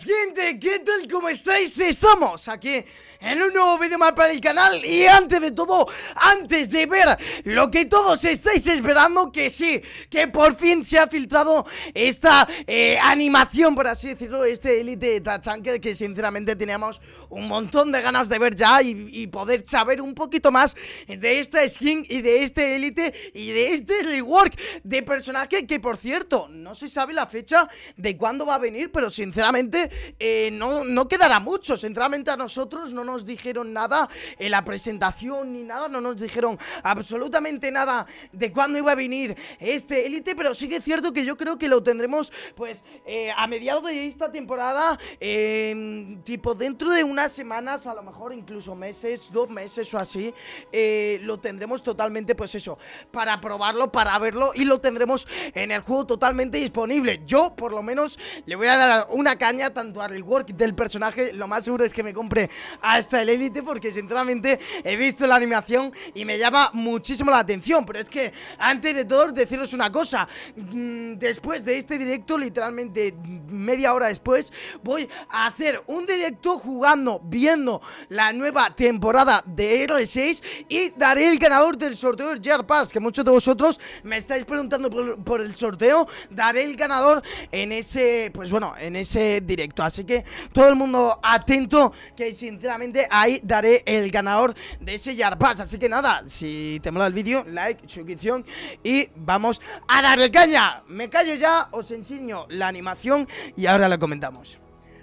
gente, ¿qué tal? ¿Cómo estáis? Estamos eh, aquí en un nuevo vídeo más para el canal Y antes de todo, antes de ver lo que todos estáis esperando Que sí, que por fin se ha filtrado esta eh, animación, por así decirlo Este Elite de que, que sinceramente teníamos un montón de ganas de ver ya y, y, poder saber un poquito más de esta skin y de este Elite Y de este rework de personaje que por cierto, no se sabe la fecha de cuándo va a venir Pero sinceramente eh, no, no, quedará mucho. Centralmente a nosotros no nos dijeron nada en la presentación ni nada, no nos dijeron absolutamente nada de cuándo iba a venir este Elite, pero sí que es cierto que yo creo que lo tendremos pues eh, a mediados de esta temporada, em, tipo dentro de unas semanas, a lo mejor incluso meses, dos meses o así, eh, lo tendremos totalmente pues eso, para probarlo, para verlo y lo tendremos en el juego totalmente disponible. Yo por lo menos le voy a dar una caña tanto a rework del personaje, lo más seguro es que me compre hasta el Elite porque sinceramente he visto la animación y me llama muchísimo la atención. Pero es que antes de todo deciros una cosa, mm, después de este directo, literalmente media hora después, voy a hacer un directo jugando, viendo la nueva temporada de R6 y daré el ganador del sorteo De Gear Pass, que muchos de vosotros me estáis preguntando por, por el sorteo, daré el ganador en ese, pues bueno, en ese directo. Así que todo el mundo atento, que sinceramente ahí daré el ganador de ese Yarpass. Así que nada, si te mola el vídeo, like, suscripción y vamos a darle caña. Me callo ya, os enseño la animación y ahora la comentamos.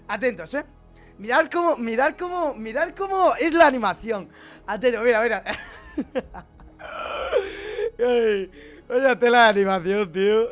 Atentos, ¿eh? Mirad cómo, mirad cómo, mirad cómo es la animación. Atento, mira, mira. Oye, tela animación, tío.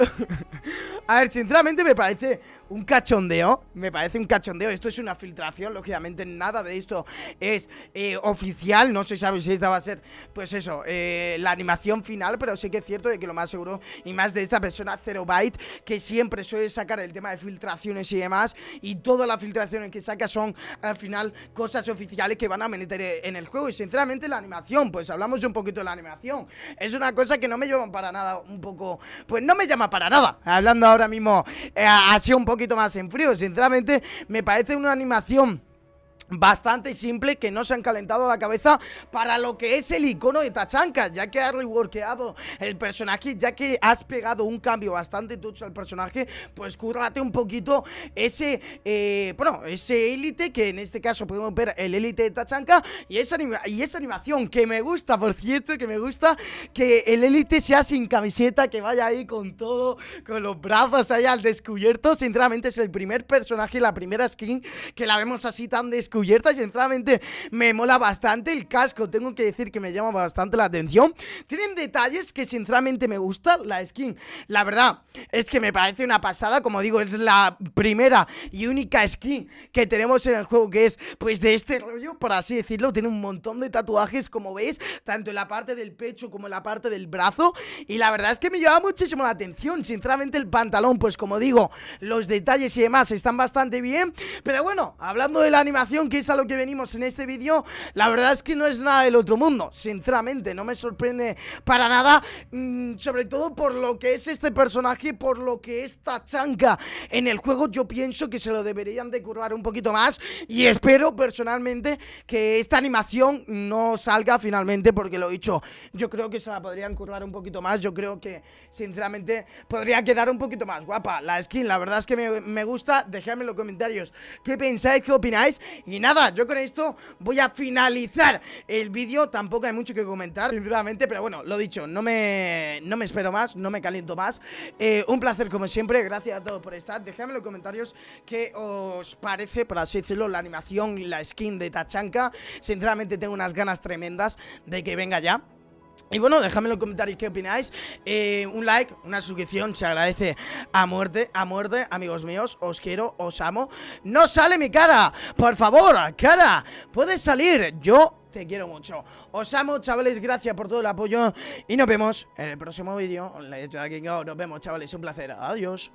a ver, sinceramente me parece un cachondeo, me parece un cachondeo. Esto es una filtración, lógicamente nada de esto es eh, oficial. No se sabe si esta va a ser, pues eso, eh, la animación final, pero sí que es cierto de que lo más seguro y más de esta persona, Zero Byte, que siempre suele sacar el tema de filtraciones y demás. Y todas las filtraciones que saca son al final cosas oficiales que van a meter eh, en el juego. Y sinceramente, la animación, pues hablamos un poquito de la animación. Es una cosa que no me llama para nada, un poco, pues no me llama para nada. Hablando ahora mismo así un poco poquito más en frío. Sinceramente, me parece una animación bastante simple que no se han calentado la cabeza para lo que es el icono de Tachanka, ya que ha reworkeado el personaje, ya que has pegado un cambio bastante tucho al personaje, pues cúrrate un poquito ese, eh, bueno, ese élite que en este caso podemos ver el élite de Tachanka y esa, y esa animación que me gusta, por cierto, que me gusta que el élite sea sin camiseta, que vaya ahí con todo, con los brazos ahí al descubierto, sinceramente es el primer personaje, la primera skin que la vemos así tan descubierta y Sinceramente, me mola bastante el casco. Tengo que decir que me llama bastante la atención. Tienen detalles que sinceramente me gusta la skin. La verdad es que me parece una pasada. Como digo, es la primera y única skin que tenemos en el juego que es pues de este rollo, por así decirlo. Tiene un montón de tatuajes, como veis, tanto en la parte del pecho como en la parte del brazo. Y la verdad es que me llama muchísimo la atención. Sinceramente, el pantalón, pues como digo, los detalles y demás están bastante bien. Pero bueno, hablando de la animación que es a lo que venimos en este vídeo, la verdad es que no es nada del otro mundo, sinceramente, no me sorprende para nada, mm, sobre todo por lo que es este personaje, por lo que esta chanca en el juego, yo pienso que se lo deberían de curvar un poquito más y espero personalmente que esta animación no salga finalmente, porque lo he dicho, yo creo que se la podrían curvar un poquito más, yo creo que sinceramente podría quedar un poquito más guapa la skin, la verdad es que me, gusta, dejadme en los comentarios qué pensáis, qué opináis y y nada, yo con esto voy a finalizar el vídeo Tampoco hay mucho que comentar, sinceramente Pero bueno, lo dicho, no me, no me espero más, no me caliento más eh, Un placer como siempre, gracias a todos por estar Dejadme en los comentarios qué os parece, por así decirlo La animación, y la skin de Tachanka Sinceramente tengo unas ganas tremendas de que venga ya y bueno, dejadme en los comentarios qué opináis. Eh, un like, una suscripción, se agradece a muerte, a muerte, amigos míos. Os quiero, os amo. ¡No sale mi cara! ¡Por favor, cara! ¡Puedes salir! Yo te quiero mucho. Os amo, chavales. Gracias por todo el apoyo. Y nos vemos en el próximo vídeo. Nos vemos, chavales. Un placer. Adiós.